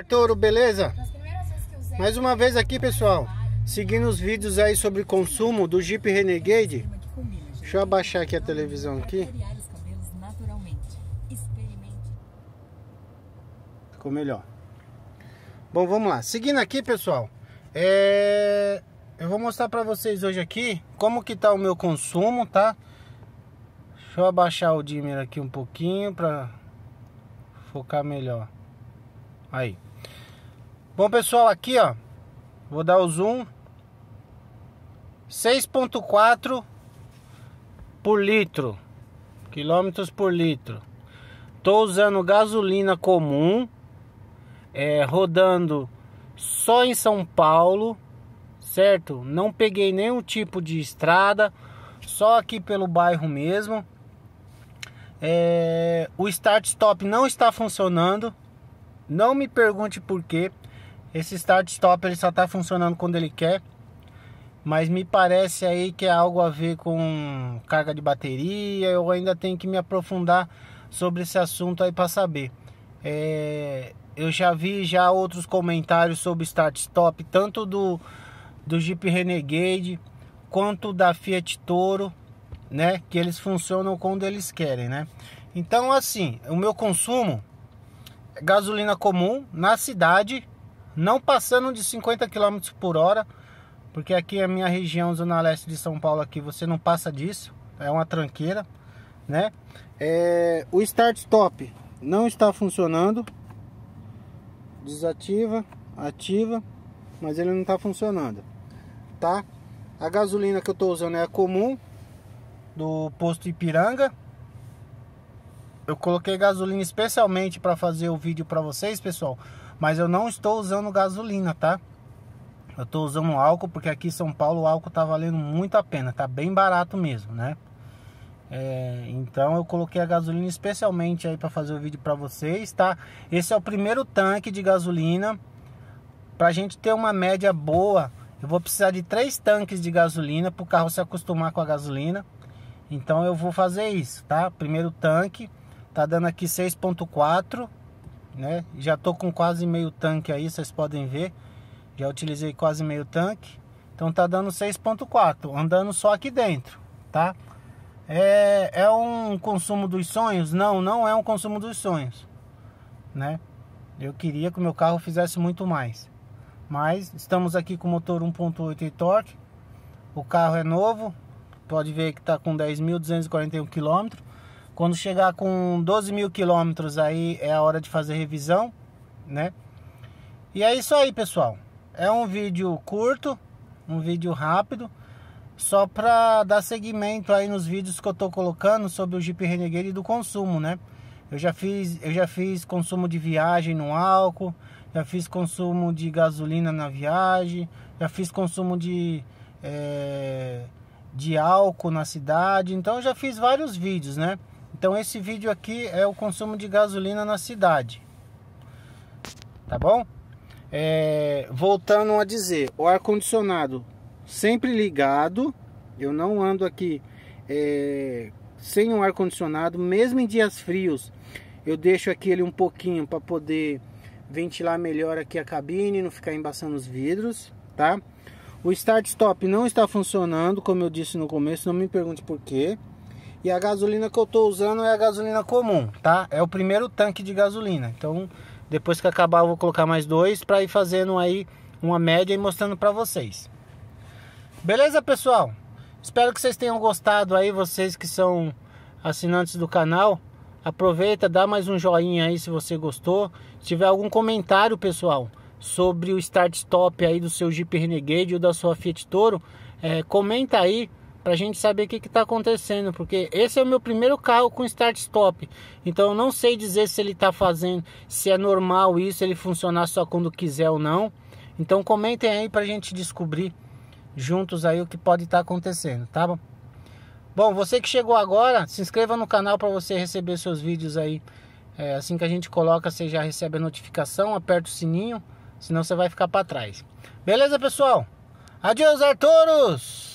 Arturo, beleza? Mais uma vez aqui, pessoal, seguindo os vídeos aí sobre consumo do Jeep Renegade. Deixa eu abaixar aqui a televisão aqui. Ficou melhor. Bom, vamos lá. Seguindo aqui, pessoal, é... eu vou mostrar para vocês hoje aqui como que tá o meu consumo, tá? Deixa eu abaixar o dimmer aqui um pouquinho para focar melhor. Aí. Bom, pessoal, aqui, ó. Vou dar o zoom. 6.4 por litro. Quilômetros por litro. Tô usando gasolina comum. É, rodando só em São Paulo, certo? Não peguei nenhum tipo de estrada, só aqui pelo bairro mesmo. É, o start stop não está funcionando. Não me pergunte por quê. Esse start stop ele só está funcionando quando ele quer. Mas me parece aí que é algo a ver com carga de bateria. Eu ainda tenho que me aprofundar sobre esse assunto aí para saber. É, eu já vi já outros comentários sobre start stop, tanto do, do Jeep Renegade quanto da Fiat Toro, né? Que eles funcionam quando eles querem, né? Então, assim, o meu consumo é gasolina comum na cidade não passando de 50 km por hora, porque aqui é a minha região, zona leste de São Paulo, aqui você não passa disso, é uma tranqueira, né? É, o start-stop não está funcionando, desativa, ativa, mas ele não está funcionando, tá? A gasolina que eu estou usando é a comum, do posto Ipiranga, eu coloquei gasolina especialmente para fazer o vídeo para vocês, pessoal. Mas eu não estou usando gasolina, tá? Eu estou usando álcool porque aqui em São Paulo o álcool tá valendo muito a pena. Tá bem barato mesmo, né? É, então eu coloquei a gasolina especialmente aí para fazer o vídeo para vocês, tá? Esse é o primeiro tanque de gasolina. Pra gente ter uma média boa, eu vou precisar de três tanques de gasolina para o carro se acostumar com a gasolina. Então eu vou fazer isso, tá? Primeiro tanque. Tá dando aqui 6.4, né? Já tô com quase meio tanque aí, vocês podem ver. Já utilizei quase meio tanque. Então tá dando 6.4, andando só aqui dentro, tá? É, é um consumo dos sonhos? Não, não é um consumo dos sonhos, né? Eu queria que o meu carro fizesse muito mais. Mas estamos aqui com motor 1.8 e torque. O carro é novo, pode ver que está com 10.241 km. Quando chegar com 12 mil quilômetros aí é a hora de fazer revisão, né? E é isso aí, pessoal. É um vídeo curto, um vídeo rápido, só para dar seguimento aí nos vídeos que eu tô colocando sobre o Jeep Renegade e do consumo, né? Eu já fiz, eu já fiz consumo de viagem no álcool, já fiz consumo de gasolina na viagem, já fiz consumo de é, de álcool na cidade. Então já fiz vários vídeos, né? Então esse vídeo aqui é o consumo de gasolina na cidade. Tá bom? É, voltando a dizer, o ar-condicionado sempre ligado. Eu não ando aqui é, sem o um ar-condicionado, mesmo em dias frios. Eu deixo aqui ele um pouquinho para poder ventilar melhor aqui a cabine, não ficar embaçando os vidros, tá? O start stop não está funcionando, como eu disse no começo, não me pergunte por quê. E a gasolina que eu tô usando é a gasolina comum, tá? É o primeiro tanque de gasolina. Então, depois que acabar, eu vou colocar mais dois para ir fazendo aí uma média e mostrando para vocês. Beleza, pessoal? Espero que vocês tenham gostado aí, vocês que são assinantes do canal. Aproveita, dá mais um joinha aí se você gostou. Se tiver algum comentário, pessoal, sobre o start stop aí do seu Jeep Renegade ou da sua Fiat Toro, é, comenta aí para a gente saber o que está acontecendo, porque esse é o meu primeiro carro com start-stop, então eu não sei dizer se ele está fazendo, se é normal isso, ele funcionar só quando quiser ou não. Então comentem aí para a gente descobrir juntos aí o que pode estar tá acontecendo, tá bom? Bom, você que chegou agora, se inscreva no canal para você receber seus vídeos aí. É, assim que a gente coloca, você já recebe a notificação, aperta o sininho, senão você vai ficar para trás. Beleza, pessoal? adeus Arturos!